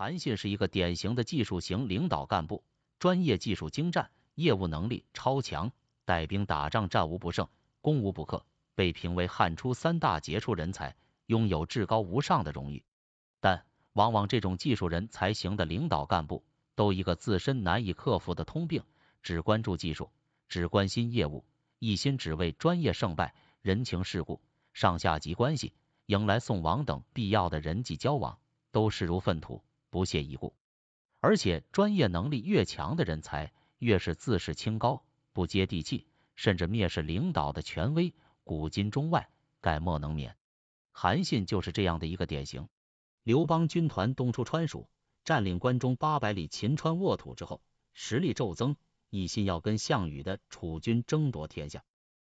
韩信是一个典型的技术型领导干部，专业技术精湛，业务能力超强，带兵打仗战无不胜，攻无不克，被评为汉初三大杰出人才，拥有至高无上的荣誉。但往往这种技术人才型的领导干部，都一个自身难以克服的通病：只关注技术，只关心业务，一心只为专业胜败，人情世故、上下级关系、迎来送往等必要的人际交往，都视如粪土。不屑一顾，而且专业能力越强的人才越是自视清高，不接地气，甚至蔑视领导的权威，古今中外，概莫能免。韩信就是这样的一个典型。刘邦军团东出川蜀，占领关中八百里秦川沃土之后，实力骤增，一心要跟项羽的楚军争夺天下。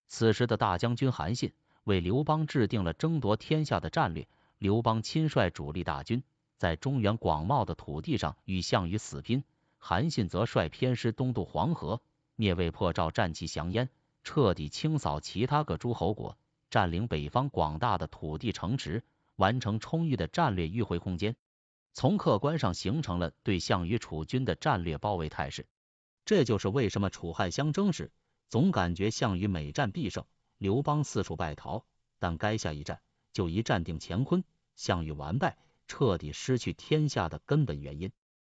此时的大将军韩信为刘邦制定了争夺天下的战略，刘邦亲率主力大军。在中原广袤的土地上与项羽死拼，韩信则率偏师东渡黄河，灭魏破赵，战旗降烟，彻底清扫其他各诸侯国，占领北方广大的土地城池，完成充裕的战略迂回空间，从客观上形成了对项羽楚军的战略包围态势。这就是为什么楚汉相争时，总感觉项羽每战必胜，刘邦四处败逃，但该下一战就一战定乾坤，项羽完败。彻底失去天下的根本原因。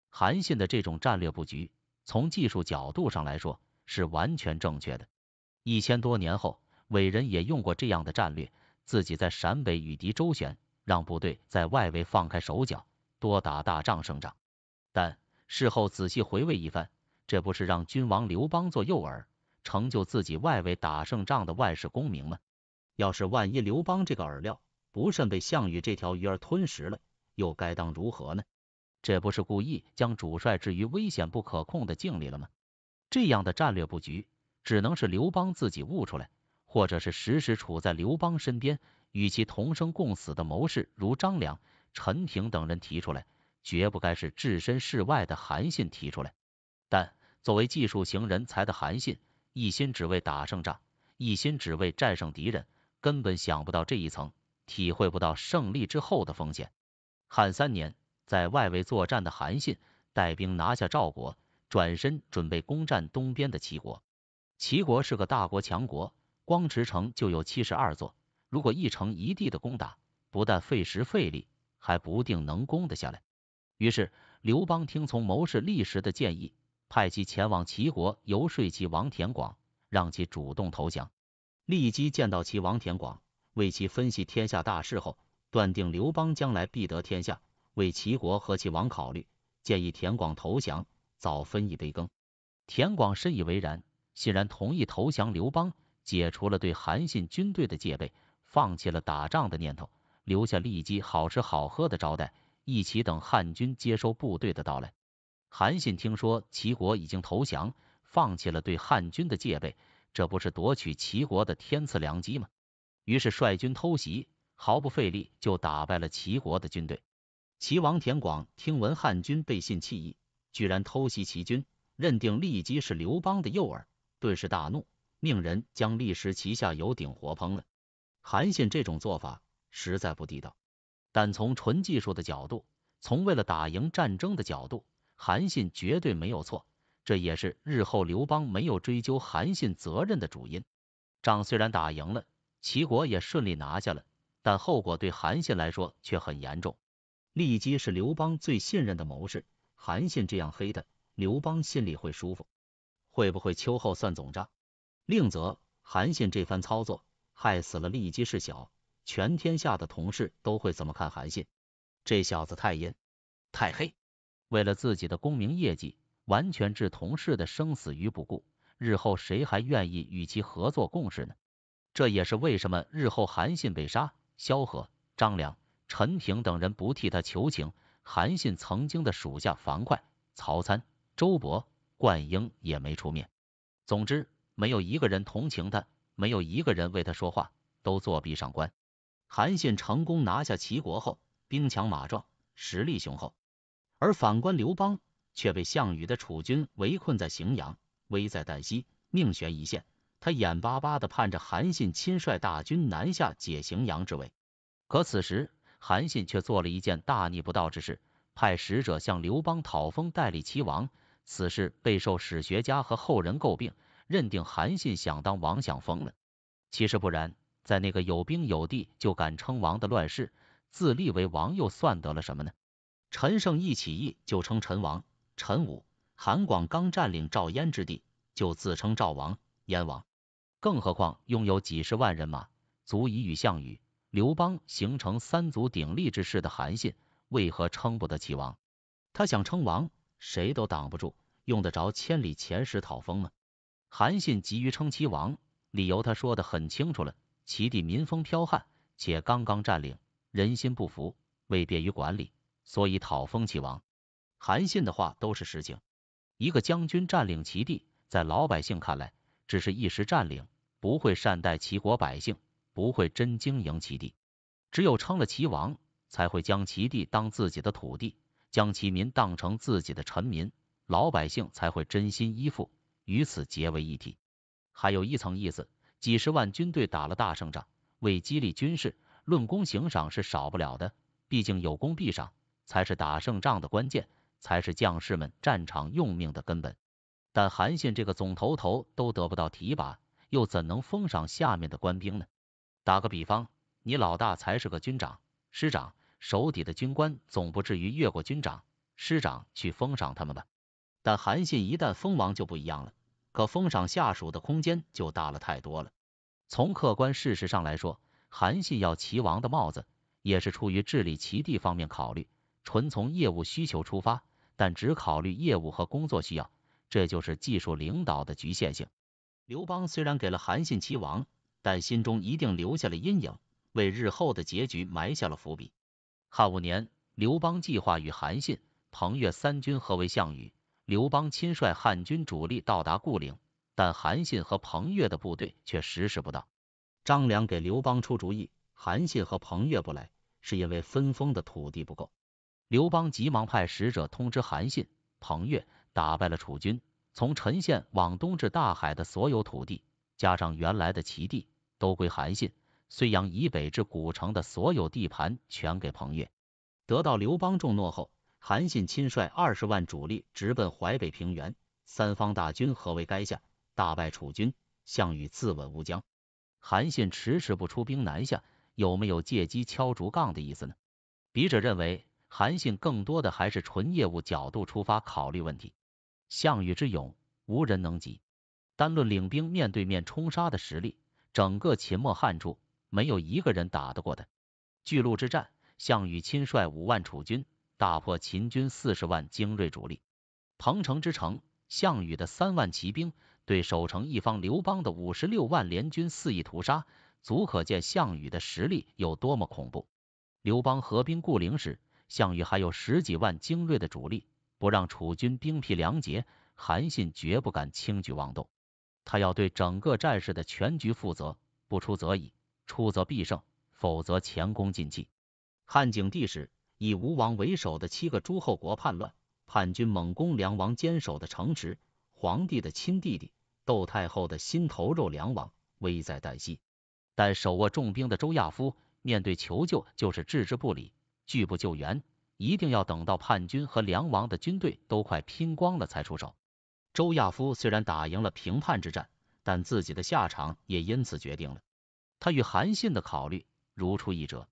韩信的这种战略布局，从技术角度上来说是完全正确的。一千多年后，伟人也用过这样的战略，自己在陕北与敌周旋，让部队在外围放开手脚，多打大仗胜仗。但事后仔细回味一番，这不是让君王刘邦做诱饵，成就自己外围打胜仗的万世功名吗？要是万一刘邦这个饵料不慎被项羽这条鱼儿吞食了？又该当如何呢？这不是故意将主帅置于危险不可控的境地了吗？这样的战略布局，只能是刘邦自己悟出来，或者是时时处在刘邦身边与其同生共死的谋士如张良、陈平等人提出来，绝不该是置身事外的韩信提出来。但作为技术型人才的韩信，一心只为打胜仗，一心只为战胜敌人，根本想不到这一层，体会不到胜利之后的风险。汉三年，在外围作战的韩信带兵拿下赵国，转身准备攻占东边的齐国。齐国是个大国强国，光池城就有七十二座，如果一城一地的攻打，不但费时费力，还不定能攻得下来。于是刘邦听从谋士历时的建议，派其前往齐国游说齐王田广，让其主动投降。立即见到齐王田广，为其分析天下大势后。断定刘邦将来必得天下，为齐国和齐王考虑，建议田广投降，早分一杯羹。田广深以为然，欣然同意投降刘邦，解除了对韩信军队的戒备，放弃了打仗的念头，留下立即好吃好喝的招待，一起等汉军接收部队的到来。韩信听说齐国已经投降，放弃了对汉军的戒备，这不是夺取齐国的天赐良机吗？于是率军偷袭。毫不费力就打败了齐国的军队。齐王田广听闻汉军背信弃义，居然偷袭齐军，认定郦姬是刘邦的诱饵，顿时大怒，命人将郦石旗下油鼎活烹了。韩信这种做法实在不地道，但从纯技术的角度，从为了打赢战争的角度，韩信绝对没有错。这也是日后刘邦没有追究韩信责任的主因。仗虽然打赢了，齐国也顺利拿下了。但后果对韩信来说却很严重。利基是刘邦最信任的谋士，韩信这样黑他，刘邦心里会舒服？会不会秋后算总账？另则，韩信这番操作害死了利基是小，全天下的同事都会怎么看韩信？这小子太阴太黑，为了自己的功名业绩，完全置同事的生死于不顾，日后谁还愿意与其合作共事呢？这也是为什么日后韩信被杀。萧何、张良、陈平等人不替他求情，韩信曾经的属下樊哙、曹参、周勃、灌婴也没出面，总之没有一个人同情他，没有一个人为他说话，都作壁上观。韩信成功拿下齐国后，兵强马壮，实力雄厚，而反观刘邦，却被项羽的楚军围困在荥阳，危在旦夕，命悬一线。他眼巴巴的盼着韩信亲率大军南下解荥阳之围，可此时韩信却做了一件大逆不道之事，派使者向刘邦讨封代理齐王。此事备受史学家和后人诟病，认定韩信想当王想疯了。其实不然，在那个有兵有地就敢称王的乱世，自立为王又算得了什么呢？陈胜一起义就称陈王，陈武、韩广刚占领赵、燕之地就自称赵王、燕王。更何况拥有几十万人马，足以与项羽、刘邦形成三足鼎立之势的韩信，为何称不得齐王？他想称王，谁都挡不住，用得着千里前使讨封吗？韩信急于称齐王，理由他说的很清楚了：齐地民风剽悍，且刚刚占领，人心不服，为便于管理，所以讨封齐王。韩信的话都是实情。一个将军占领齐地，在老百姓看来，只是一时占领，不会善待齐国百姓，不会真经营齐地。只有称了齐王，才会将齐地当自己的土地，将齐民当成自己的臣民，老百姓才会真心依附，与此结为一体。还有一层意思，几十万军队打了大胜仗，为激励军事，论功行赏是少不了的，毕竟有功必赏，才是打胜仗的关键，才是将士们战场用命的根本。但韩信这个总头头都得不到提拔，又怎能封赏下面的官兵呢？打个比方，你老大才是个军长、师长，手底的军官总不至于越过军长、师长去封赏他们吧？但韩信一旦封王就不一样了，可封赏下属的空间就大了太多了。从客观事实上来说，韩信要齐王的帽子也是出于治理齐地方面考虑，纯从业务需求出发，但只考虑业务和工作需要。这就是技术领导的局限性。刘邦虽然给了韩信齐王，但心中一定留下了阴影，为日后的结局埋下了伏笔。汉五年，刘邦计划与韩信、彭越三军合为项羽，刘邦亲率汉军主力到达固陵，但韩信和彭越的部队却迟迟不到。张良给刘邦出主意，韩信和彭越不来是因为分封的土地不够。刘邦急忙派使者通知韩信、彭越。打败了楚军，从陈县往东至大海的所有土地，加上原来的齐地，都归韩信；睢阳以北至古城的所有地盘全给彭越。得到刘邦重诺后，韩信亲率二十万主力直奔淮北平原，三方大军合围垓下，大败楚军，项羽自刎乌江。韩信迟迟不出兵南下，有没有借机敲竹杠的意思呢？笔者认为，韩信更多的还是纯业务角度出发考虑问题。项羽之勇，无人能及。单论领兵面对面冲杀的实力，整个秦末汉初没有一个人打得过的。巨鹿之战，项羽亲率五万楚军，大破秦军四十万精锐主力；彭城之城，项羽的三万骑兵对守城一方刘邦的五十六万联军肆意屠杀，足可见项羽的实力有多么恐怖。刘邦合兵固陵时，项羽还有十几万精锐的主力。不让楚军兵疲粮竭，韩信绝不敢轻举妄动。他要对整个战事的全局负责，不出则已，出则必胜，否则前功尽弃。汉景帝时，以吴王为首的七个诸侯国叛乱，叛军猛攻梁王坚守的城池，皇帝的亲弟弟、窦太后的心头肉梁王危在旦夕。但手握重兵的周亚夫面对求救就是置之不理，拒不救援。一定要等到叛军和梁王的军队都快拼光了才出手。周亚夫虽然打赢了平叛之战，但自己的下场也因此决定了。他与韩信的考虑如出一辙。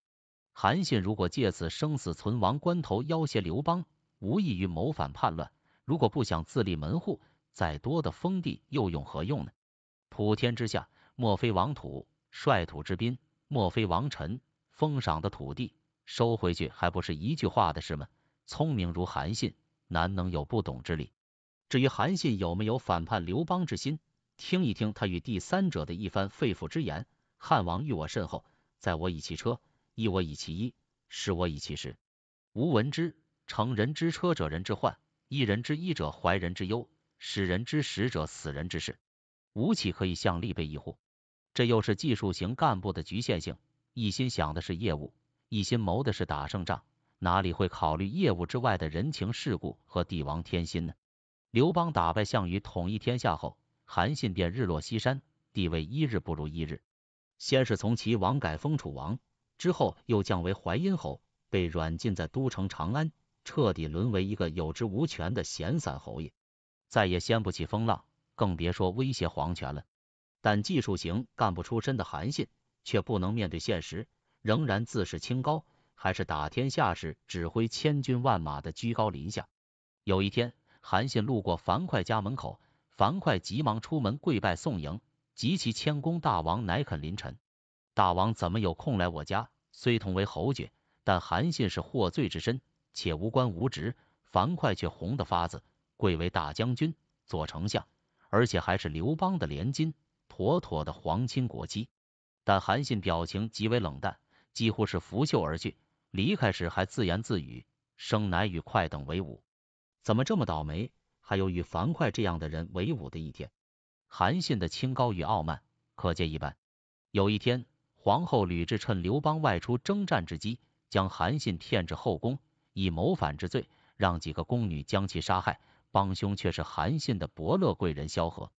韩信如果借此生死存亡关头要挟刘邦，无异于谋反叛乱；如果不想自立门户，再多的封地又用何用呢？普天之下，莫非王土；率土之滨，莫非王臣。封赏的土地。收回去还不是一句话的事吗？聪明如韩信，难能有不懂之理。至于韩信有没有反叛刘邦之心，听一听他与第三者的一番肺腑之言。汉王欲我甚厚，在我以其车，依我以其衣，使我以其食。吾闻之，成人之车者人之患，一人之衣者怀人之忧，使人之食者死人之事。吾岂可以向利备一乎？这又是技术型干部的局限性，一心想的是业务。一心谋的是打胜仗，哪里会考虑业务之外的人情世故和帝王天心呢？刘邦打败项羽，统一天下后，韩信便日落西山，地位一日不如一日。先是从齐王改封楚王，之后又降为淮阴侯，被软禁在都城长安，彻底沦为一个有职无权的闲散侯爷，再也掀不起风浪，更别说威胁皇权了。但技术型干部出身的韩信，却不能面对现实。仍然自视清高，还是打天下时指挥千军万马的居高临下。有一天，韩信路过樊哙家门口，樊哙急忙出门跪拜送迎，及其谦恭。大王乃肯临臣，大王怎么有空来我家？虽同为侯爵，但韩信是获罪之身，且无官无职；樊哙却红得发紫，贵为大将军、左丞相，而且还是刘邦的连襟，妥妥的皇亲国戚。但韩信表情极为冷淡。几乎是拂袖而去，离开时还自言自语：“生乃与快等为伍，怎么这么倒霉，还有与樊哙这样的人为伍的一天？”韩信的清高与傲慢可见一斑。有一天，皇后吕雉趁刘邦外出征战之机，将韩信骗至后宫，以谋反之罪，让几个宫女将其杀害，帮凶却是韩信的伯乐贵人萧何。